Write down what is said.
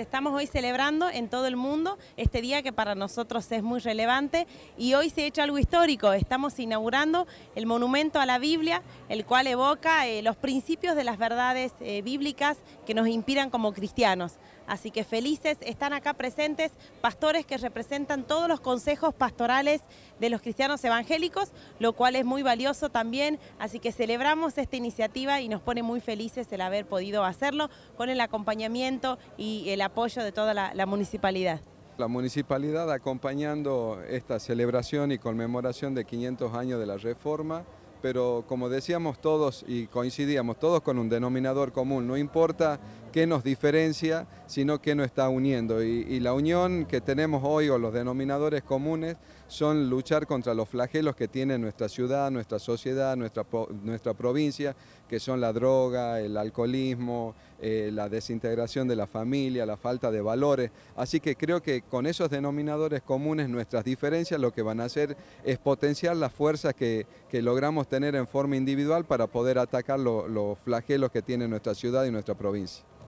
Estamos hoy celebrando en todo el mundo este día que para nosotros es muy relevante y hoy se ha hecho algo histórico. Estamos inaugurando el monumento a la Biblia, el cual evoca eh, los principios de las verdades eh, bíblicas que nos inspiran como cristianos. Así que felices, están acá presentes pastores que representan todos los consejos pastorales de los cristianos evangélicos, lo cual es muy valioso también. Así que celebramos esta iniciativa y nos pone muy felices el haber podido hacerlo con el acompañamiento y el apoyo apoyo de toda la, municipalidad. La municipalidad acompañando esta celebración y conmemoración de 500 años de la reforma, pero como decíamos todos y coincidíamos todos con un denominador común, no importa qué nos diferencia, sino qué nos está uniendo. Y, la unión que tenemos hoy o los denominadores comunes son luchar contra los flagelos que tiene nuestra ciudad, nuestra sociedad, nuestra, nuestra provincia, que son la droga, el alcoholismo, eh, la desintegración de la familia, la falta de valores. Así que creo que con esos denominadores comunes, nuestras diferencias lo que van a hacer es potenciar las fuerzas que, logramos tener en forma individual para poder atacar los flagelos que tiene nuestra ciudad y nuestra provincia.